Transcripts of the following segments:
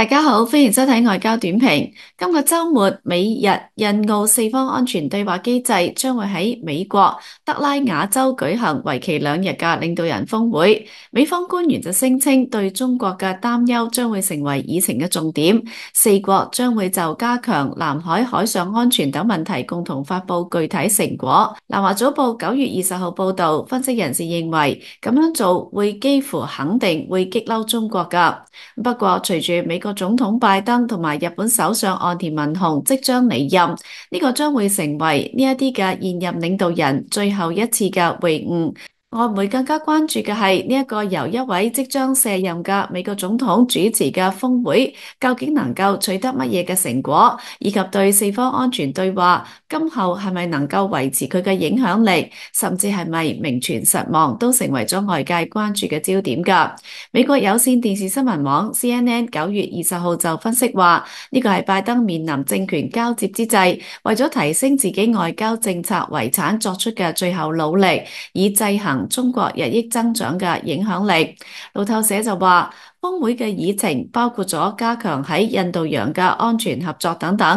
大家好，欢迎收睇外交短评。今个周末，美日印澳四方安全对话机制将会喺美国德拉瓦州举行为期两日嘅领导人峰会。美方官员就声称，对中国嘅担忧将会成为议程嘅重点。四国将会就加强南海海上安全等问题共同发布具体成果。南华早报九月二十号报道，分析人士认为，咁样做会几乎肯定会激嬲中国噶。不过，随住美国总统拜登同埋日本首相岸田文雄即将离任，呢个将会成为呢一啲嘅现任领导人最后一次嘅会晤。外媒更加关注嘅系呢一个由一位即将卸任嘅美国总统主持嘅峰会，究竟能够取得乜嘢嘅成果，以及对四方安全对话今后系咪能够维持佢嘅影响力，甚至系咪名存实亡，都成为咗外界关注嘅焦点。噶美国有线电视新闻网 CNN 九月二十号就分析话，呢个系拜登面临政权交接之际，为咗提升自己外交政策遗产作出嘅最后努力，以制衡。中国日益增长嘅影响力，路透社就话。峰会嘅议程包括咗加强喺印度洋嘅安全合作等等。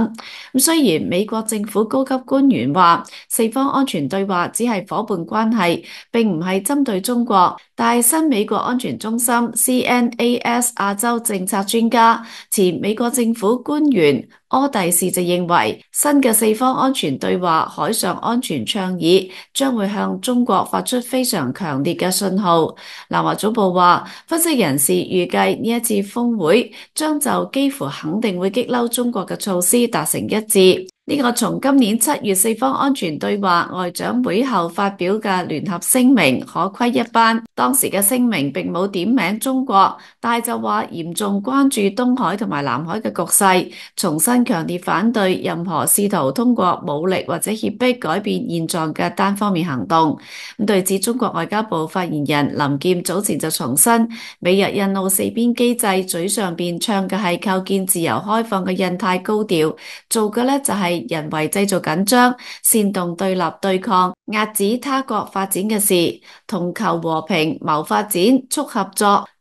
咁虽然美国政府高级官员话四方安全对话只系伙伴关系，并唔系针对中国，但系新美国安全中心 （CNAS） 亚洲政策专家、前美国政府官员柯蒂士就认为，新嘅四方安全对话海上安全倡议将会向中国发出非常强烈嘅信号。南华早报话，分析人士预。计呢一次峰會將就幾乎肯定會激嬲中國嘅措施達成一致。呢个从今年七月四方安全对话外长会后发表嘅联合声明可窥一斑。当时嘅声明并冇点名中国，但系就话严重关注东海同埋南海嘅局势，重新强烈反对任何试图通过武力或者胁迫改变现状嘅单方面行动。咁对此，中国外交部发言人林剑早前就重申，美日印澳四边机制嘴上边唱嘅系构建自由开放嘅印太高调，做嘅咧就系。人为制造紧张、煽动对立对抗、压止他国发展嘅事，同求和平、谋发展、促合作。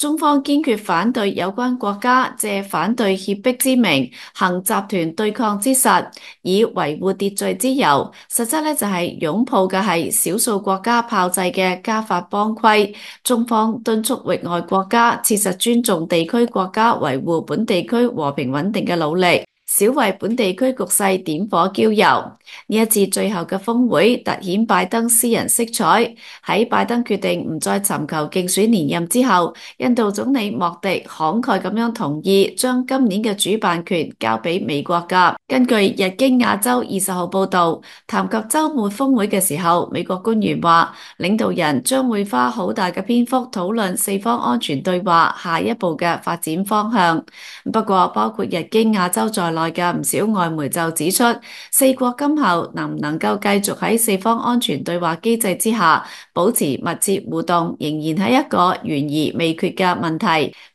中方坚决反对有关国家借反对胁迫之名，行集团对抗之实，以维护秩序之由，实质咧就系拥抱嘅系少数国家炮制嘅加法邦规。中方敦促域外国家切实尊重地区国家维护本地区和平稳定嘅努力。小為本地區局勢點火驕油，呢一次最後嘅峰會突顯拜登私人色彩。喺拜登決定唔再尋求競選連任之後，印度總理莫迪慷慨咁樣同意將今年嘅主辦權交俾美國㗎。根據日經亞洲二十號報導，談及週末峰會嘅時候，美國官員話領導人將會花好大嘅篇幅討論四方安全對話下一步嘅發展方向。不過，包括日經亞洲在內。内嘅唔少外媒就指出，四国今后能唔能够继续喺四方安全对话机制之下保持密切互动，仍然系一个悬而未决嘅问题。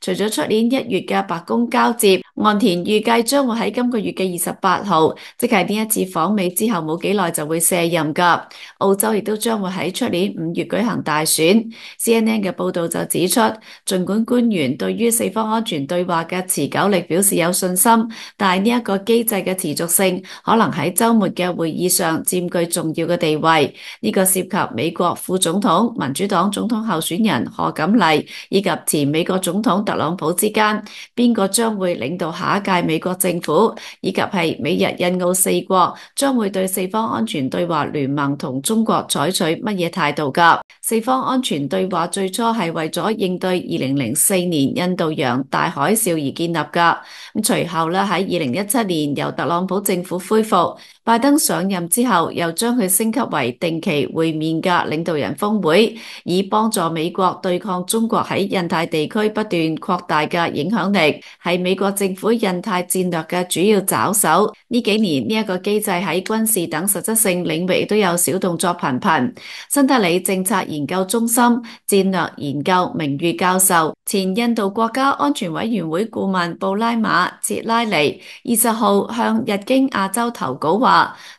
除咗出年一月嘅白宫交接，岸田预计将会喺今个月嘅二十八号，即系呢一次访美之后冇几耐就会卸任噶。澳洲亦都将会喺出年五月举行大选。CNN 嘅报道就指出，尽管官员对于四方安全对话嘅持久力表示有信心，但系呢一一个机制嘅持续性，可能喺周末嘅会议上占据重要嘅地位。呢个涉及美国副总统、民主党总统候选人何锦丽以及前美国总统特朗普之间，边个将会领导下一届美国政府，以及系美日印澳四国将会对四方安全对话联盟同中国采取乜嘢态度噶？四方安全对话最初系为咗应对二零零四年印度洋大海啸而建立噶。咁随后咧喺二零一七年由特朗普政府恢复。拜登上任之後，又將佢升級為定期會面嘅領導人峰會，以幫助美國對抗中國喺印太地區不斷擴大嘅影響力，係美國政府印太戰略嘅主要抓手。呢幾年呢一個機制喺軍事等實質性領域都有小動作頻频。新德里政策研究中心戰略研究名誉教授、前印度國家安全委員會顧問布拉馬切拉尼二十號向《日經亞洲》投稿話。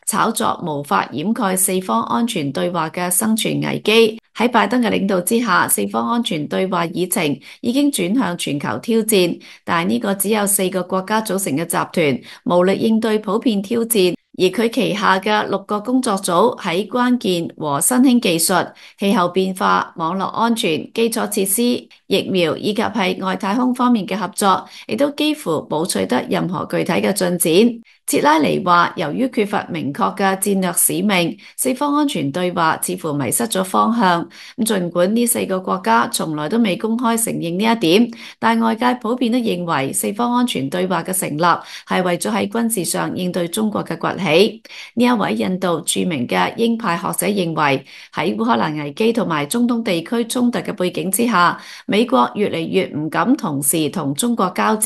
炒作无法掩盖四方安全对话嘅生存危机。喺拜登嘅领导之下，四方安全对话议程已经转向全球挑战，但系呢个只有四个国家组成嘅集团，无力应对普遍挑战。而佢旗下嘅六个工作组喺关键和新兴技术、气候变化、网络安全、基础设施、疫苗以及系外太空方面嘅合作，亦都几乎冇取得任何具体嘅进展。切拉尼话：，由于缺乏明确嘅战略使命，四方安全对话似乎迷失咗方向。咁尽管呢四个国家从来都未公开承认呢一点，但外界普遍都认为四方安全对话嘅成立系为咗喺军事上应对中国嘅崛起。起呢一位印度著名嘅鹰派学者认为，喺乌克兰危机同埋中东地区冲突嘅背景之下，美国越嚟越唔敢同时同中国交战，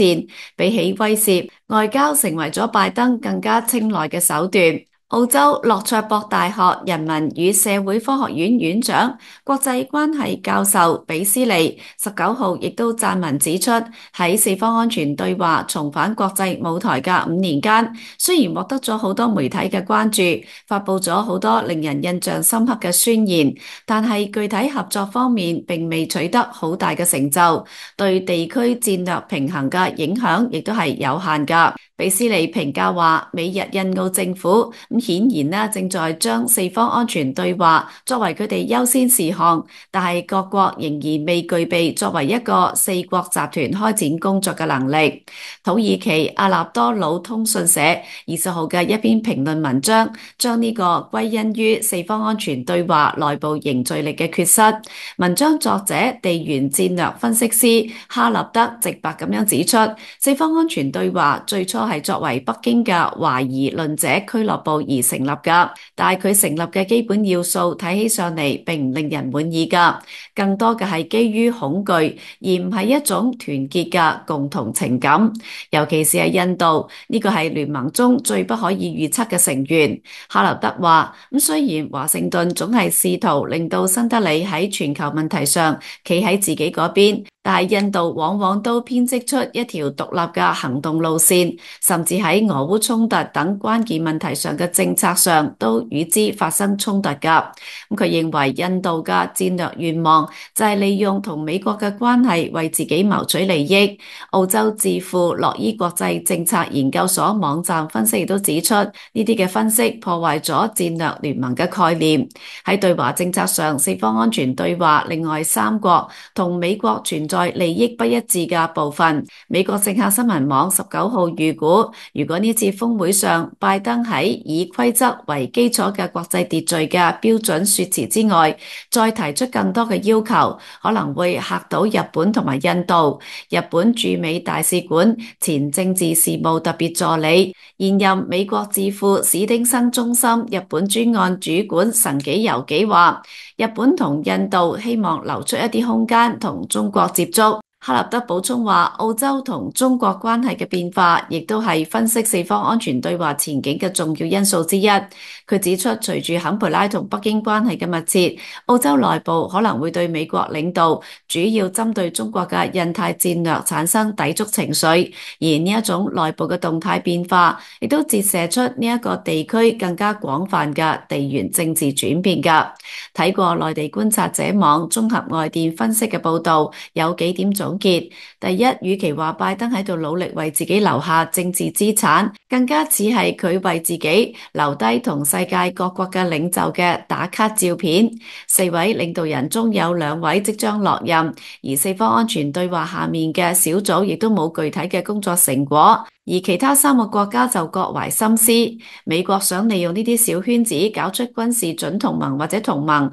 比起威慑，外交成为咗拜登更加青睐嘅手段。澳洲洛卓博大学人民与社会科学院院长、国际关系教授比斯利十九号亦都撰文指出，喺四方安全对话重返国际舞台嘅五年间，虽然获得咗好多媒体嘅关注，发布咗好多令人印象深刻嘅宣言，但系具体合作方面并未取得好大嘅成就，对地区战略平衡嘅影响亦都系有限噶。比斯利評價話：美日印澳政府咁顯然咧，正在將四方安全對話作為佢哋優先事項，但係各國仍然未具備作為一個四國集團開展工作嘅能力。土耳其阿納多魯通訊社二十號嘅一篇評論文章，將呢個歸因於四方安全對話內部凝聚力嘅缺失。文章作者地緣戰略分析師哈立德直白咁樣指出，四方安全對話最初。系作为北京嘅怀疑论者俱乐部而成立噶，但系佢成立嘅基本要素睇起上嚟，并唔令人满意噶。更多嘅系基于恐惧，而唔系一种团结嘅共同情感。尤其是系印度，呢个系联盟中最不可以预测嘅成员。哈立德话：咁虽然华盛顿总系试图令到新德里喺全球问题上企喺自己嗰边。但系印度往往都编织出一条独立嘅行动路线，甚至喺俄乌冲突等关键问题上嘅政策上都与之发生冲突噶。咁佢认为印度嘅战略愿望就系利用同美国嘅关系为自己谋取利益。澳洲智库洛伊国际政策研究所网站分析亦都指出呢啲嘅分析破坏咗战略联盟嘅概念。喺对华政策上，四方安全对话另外三国同美国全。在利益不一致嘅部分，美国政客新闻网十九号预估，如果呢次峰会上拜登喺以规则为基础嘅国际秩序嘅标准说辞之外，再提出更多嘅要求，可能会吓到日本同埋印度。日本驻美大使馆前政治事务特别助理、现任美国智库史汀生中心日本专案主管神纪由己话：，日本同印度希望留出一啲空间同中国。接觸。克立德补充话：澳洲同中国关系嘅变化，亦都系分析四方安全对话前景嘅重要因素之一。佢指出，随住坎培拉同北京关系嘅密切，澳洲内部可能会对美国领导主要针对中国嘅印太战略产生抵触情绪。而呢一种内部嘅动态变化，亦都折射出呢一个地区更加广泛嘅地缘政治转变。噶睇过内地观察者网综合外电分析嘅报道，有几点做。总结：第一，与其话拜登喺度努力为自己留下政治资产，更加似系佢为自己留低同世界各国嘅领袖嘅打卡照片。四位领导人中有两位即将落任，而四方安全对话下面嘅小组亦都冇具体嘅工作成果，而其他三个国家就各怀心思。美国想利用呢啲小圈子搞出军事准同盟或者同盟。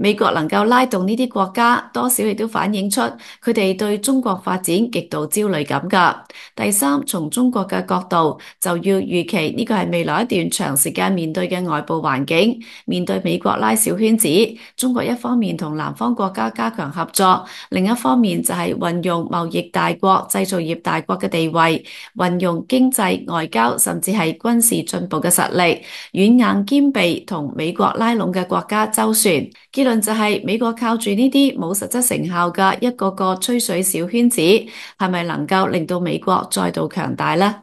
美国能够拉动呢啲国家，多少亦都反映出佢哋对中国发展极度焦虑感噶。第三，从中国嘅角度就要预期呢个系未来一段长时间面对嘅外部环境，面对美国拉小圈子，中国一方面同南方国家加强合作，另一方面就系运用贸易大国、制造业大国嘅地位，运用经济、外交甚至系军事进步嘅实力，软硬兼备同美国拉拢嘅国家周旋。结就系美国靠住呢啲冇实质成效嘅一个个吹水小圈子，系咪能够令到美国再度强大呢？